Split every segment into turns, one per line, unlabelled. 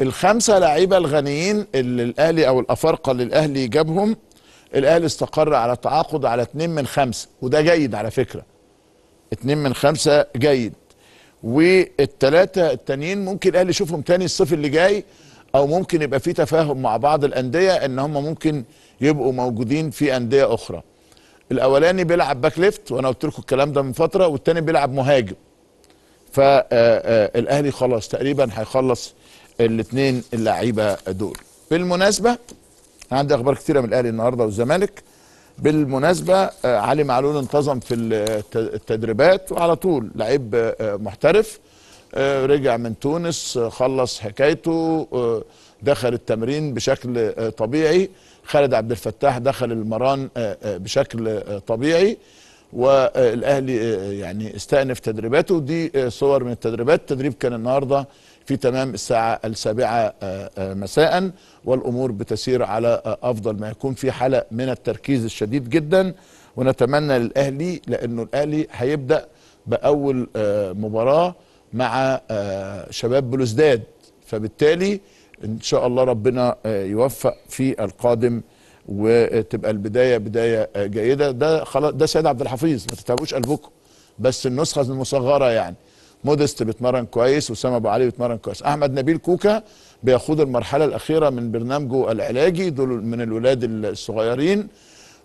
الخمسه لعيبه الغنيين اللي الاهلي او الافارقه اللي الاهلي جابهم الاهلي استقر على تعاقد على اتنين من خمسه وده جيد على فكره اتنين من خمسه جيد والثلاثه التانيين ممكن الاهلي يشوفهم تاني الصيف اللي جاي او ممكن يبقى في تفاهم مع بعض الانديه ان هم ممكن يبقوا موجودين في انديه اخرى الاولاني بيلعب باك ليفت وانا قلت لكم الكلام ده من فتره والتاني بيلعب مهاجم فالاهلي آه، آه، خلاص تقريبا هيخلص الاثنين اللعيبه دول بالمناسبه عندي اخبار كثيره من الاهلي النهارده والزمالك بالمناسبه آه، علي معلول انتظم في التدريبات وعلى طول لعيب آه، محترف آه، رجع من تونس خلص حكايته دخل التمرين بشكل طبيعي خالد عبد الفتاح دخل المران بشكل طبيعي والاهلي يعني استأنف تدريباته دي صور من التدريبات التدريب كان النهارده في تمام الساعة السابعة آه، آه، مساء والأمور بتسير على آه، أفضل ما يكون في حالة من التركيز الشديد جدا ونتمنى للأهلي لأنه الأهلي هيبدأ بأول مباراة مع شباب بلوزداد فبالتالي إن شاء الله ربنا يوفق في القادم وتبقى البداية بداية جيدة ده خلاص ده سيد عبد الحفيظ ما تتعبوش قلبكم بس النسخة المصغرة يعني مودست بيتمرن كويس وسام ابو علي بيتمرن كويس احمد نبيل كوكا بيخوض المرحله الاخيره من برنامجه العلاجي دول من الولاد الصغيرين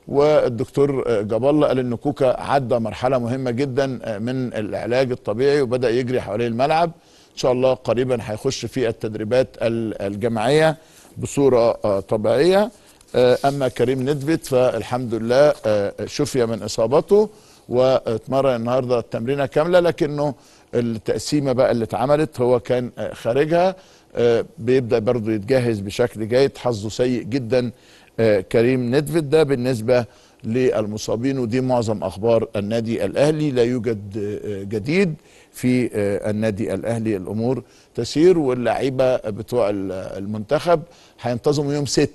والدكتور جاب الله قال ان كوكا عدى مرحله مهمه جدا من العلاج الطبيعي وبدا يجري حوالين الملعب ان شاء الله قريبا هيخش في التدريبات الجماعيه بصوره آه، طبيعيه آه، اما كريم ندفت فالحمد لله آه، شفي من اصابته واتمرن النهارده التمرينه كامله لكنه التقسيمه بقى اللي اتعملت هو كان خارجها آه، بيبدا برضه يتجهز بشكل جيد حظه سيء جدا آه، كريم ندفد ده بالنسبه للمصابين ودي معظم اخبار النادي الاهلي لا يوجد آه، جديد في النادي الاهلي الامور تسير واللعيبه بتوع المنتخب هينتظموا يوم 6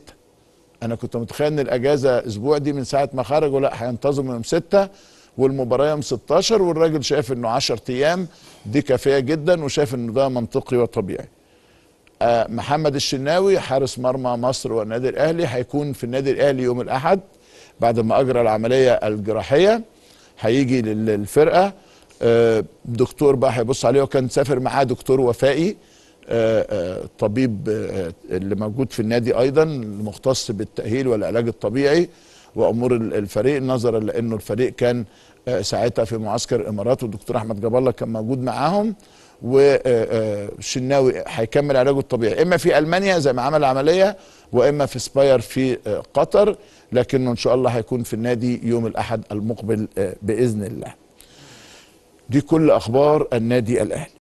انا كنت متخيل ان الاجازه اسبوع دي من ساعه ما خرجوا لا هينتظموا يوم 6 والمباراه يوم 16 والراجل شايف انه 10 ايام دي كافيه جدا وشايف انه ده منطقي وطبيعي. آه، محمد الشناوي حارس مرمى مصر والنادي الاهلي هيكون في النادي الاهلي يوم الاحد بعد ما اجرى العمليه الجراحيه هيجي للفرقه آه، دكتور بقى هيبص عليه وكان سافر معاه دكتور وفائي آه، طبيب اللي موجود في النادي ايضا المختص بالتاهيل والعلاج الطبيعي وامور الفريق نظرا لانه الفريق كان آه، ساعتها في معسكر الامارات والدكتور احمد جاب الله كان موجود معاهم وشناوي آه، آه، هيكمل علاجه الطبيعي اما في المانيا زي ما عمل عمليه واما في سباير في قطر لكنه ان شاء الله هيكون في النادي يوم الاحد المقبل باذن الله دي كل اخبار النادي الاهلي